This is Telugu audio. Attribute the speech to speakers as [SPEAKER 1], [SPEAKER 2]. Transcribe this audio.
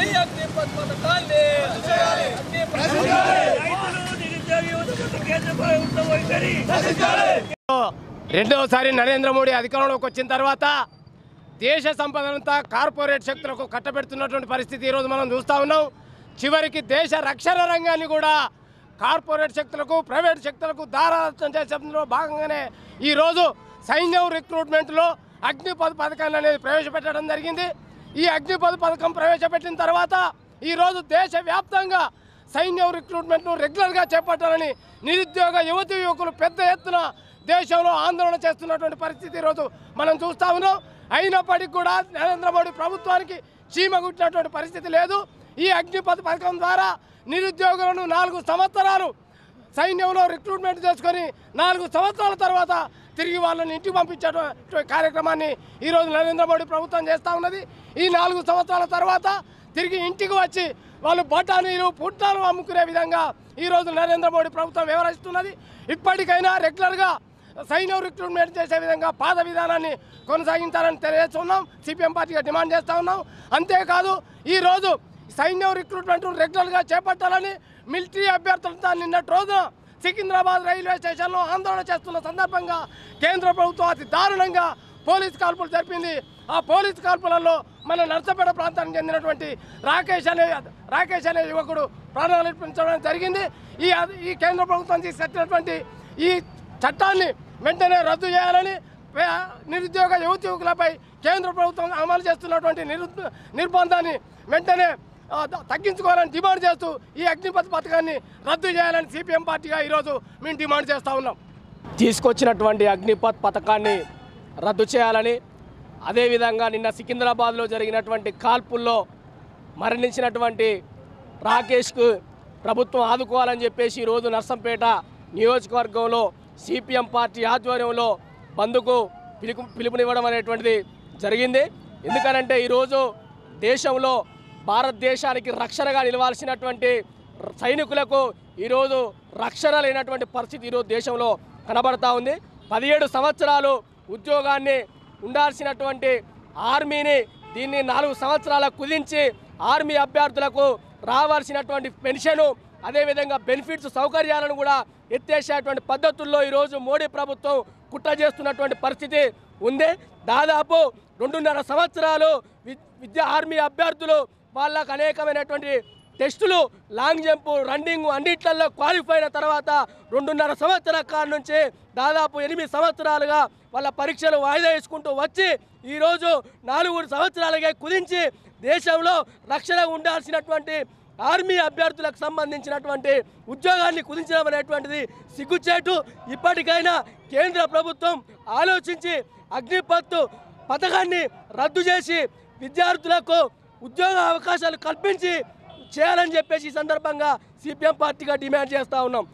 [SPEAKER 1] చేయాలి పథకాన్ని
[SPEAKER 2] రెండవసారి నరేంద్ర మోడీ అధికారంలోకి వచ్చిన తర్వాత దేశ సంపదనంతా కార్పొరేట్ శక్తులకు కట్టబెడుతున్నటువంటి పరిస్థితి ఈరోజు మనం చూస్తూ ఉన్నాం చివరికి దేశ రక్షణ రంగాన్ని కూడా కార్పొరేట్ శక్తులకు ప్రైవేట్ శక్తులకు దారాదత్తం చేసేందులో భాగంగానే ఈరోజు సైన్యం రిక్రూట్మెంట్లో అగ్నిపథ్ పథకాన్ని అనేది ప్రవేశపెట్టడం జరిగింది ఈ అగ్నిపథ్ పథకం ప్రవేశపెట్టిన తర్వాత ఈరోజు దేశవ్యాప్తంగా సైన్యం రిక్రూట్మెంట్ను రెగ్యులర్గా చేపట్టాలని నిరుద్యోగ యువతి యువకులు పెద్ద ఎత్తున దేశంలో ఆందోళన చేస్తున్నటువంటి పరిస్థితి ఈరోజు మనం చూస్తా ఉన్నాం అయినప్పటికీ కూడా నరేంద్ర మోడీ ప్రభుత్వానికి చీమ గుట్టినటువంటి పరిస్థితి లేదు ఈ అగ్నిపథ్ పథకం ద్వారా నిరుద్యోగులను నాలుగు సంవత్సరాలు సైన్యంలో రిక్రూట్మెంట్ చేసుకొని నాలుగు సంవత్సరాల తర్వాత తిరిగి వాళ్ళని ఇంటికి పంపించే కార్యక్రమాన్ని ఈరోజు నరేంద్ర మోడీ ప్రభుత్వం చేస్తూ ఉన్నది ఈ నాలుగు సంవత్సరాల తర్వాత తిరిగి ఇంటికి వచ్చి వాళ్ళు బఠానీలు పుట్టాలు అమ్ముకునే విధంగా ఈరోజు నరేంద్ర మోడీ ప్రభుత్వం వ్యవహరిస్తున్నది ఇప్పటికైనా రెగ్యులర్గా సైన్యం రిక్రూట్మెంట్ చేసే విధంగా పాత విధానాన్ని కొనసాగించాలని తెలియజేస్తున్నాం సిపిఎం పార్టీగా డిమాండ్ చేస్తూ ఉన్నాం అంతేకాదు ఈరోజు సైన్యం రిక్రూట్మెంట్ రెగ్యులర్గా చేపట్టాలని మిలిటరీ అభ్యర్థులతో నిన్నటి రోజున సికింద్రాబాద్ రైల్వే స్టేషన్లో ఆందోళన చేస్తున్న సందర్భంగా కేంద్ర ప్రభుత్వం అతి దారుణంగా పోలీస్ కాల్పులు జరిపింది ఆ పోలీస్ కాల్పులలో మన నర్సపేట ప్రాంతానికి చెందినటువంటి రాకేష్ అనే రాకేష్ అనే యువకుడు ప్రాణాలు ప్రాణాలర్పించడం జరిగింది ఈ ఈ కేంద్ర ప్రభుత్వం తీసుకొచ్చినటువంటి ఈ చట్టాన్ని వెంటనే రద్దు చేయాలని నిరుద్యోగ యువతి యువకులపై కేంద్ర ప్రభుత్వం అమలు చేస్తున్నటువంటి నిరు నిర్బంధాన్ని వెంటనే తగ్గించుకోవాలని డిమాండ్ చేస్తూ ఈ అగ్నిపథ పథకాన్ని రద్దు చేయాలని సిపిఎం పార్టీగా ఈరోజు మేము డిమాండ్ చేస్తూ ఉన్నాం
[SPEAKER 1] తీసుకొచ్చినటువంటి అగ్నిపథ్ పథకాన్ని రద్దు చేయాలని
[SPEAKER 2] అదేవిధంగా నిన్న సికింద్రాబాద్లో
[SPEAKER 1] జరిగినటువంటి కాల్పుల్లో మరణించినటువంటి రాకేష్కు ప్రభుత్వం ఆదుకోవాలని చెప్పేసి ఈరోజు నర్సంపేట నియోజకవర్గంలో సిపిఎం పార్టీ ఆధ్వర్యంలో బంద్కు పిలుపు పిలుపునివ్వడం అనేటువంటిది జరిగింది ఎందుకనంటే ఈరోజు దేశంలో భారతదేశానికి రక్షణగా నిలవాల్సినటువంటి సైనికులకు ఈరోజు రక్షణ లేనటువంటి పరిస్థితి ఈరోజు దేశంలో కనబడతా ఉంది పదిహేడు సంవత్సరాలు ఉద్యోగాన్ని ఉండాల్సినటువంటి ఆర్మీని దీన్ని నాలుగు సంవత్సరాల కుదించి ఆర్మీ అభ్యర్థులకు రావాల్సినటువంటి పెన్షను అదేవిధంగా బెనిఫిట్స్ సౌకర్యాలను కూడా ఎత్తేసేటువంటి పద్ధతుల్లో ఈరోజు మోడీ ప్రభుత్వం కుట్ర చేస్తున్నటువంటి పరిస్థితి ఉంది దాదాపు రెండున్నర సంవత్సరాలు విద్యా ఆర్మీ అభ్యర్థులు వాళ్ళకు అనేకమైనటువంటి టెస్టులు లాంగ్ జంప్ రన్నింగ్ అన్నిట్లలో క్వాలిఫై అయిన తర్వాత రెండున్నర సంవత్సరాల కాల నుంచి దాదాపు ఎనిమిది సంవత్సరాలుగా వాళ్ళ పరీక్షలు వాయిదా వేసుకుంటూ వచ్చి ఈరోజు నాలుగు సంవత్సరాలుగా కుదించి దేశంలో రక్షణ ఉండాల్సినటువంటి ఆర్మీ అభ్యర్థులకు సంబంధించినటువంటి ఉద్యోగాన్ని కుదించడం అనేటువంటిది సిగ్గుచేటు ఇప్పటికైనా కేంద్ర ప్రభుత్వం ఆలోచించి అగ్నిపత్తు పథకాన్ని రద్దు చేసి విద్యార్థులకు ఉద్యోగ అవకాశాలు కల్పించి చేయాలని చెప్పేసి ఈ సందర్భంగా సిపిఎం పార్టీగా డిమాండ్ చేస్తూ ఉన్నాం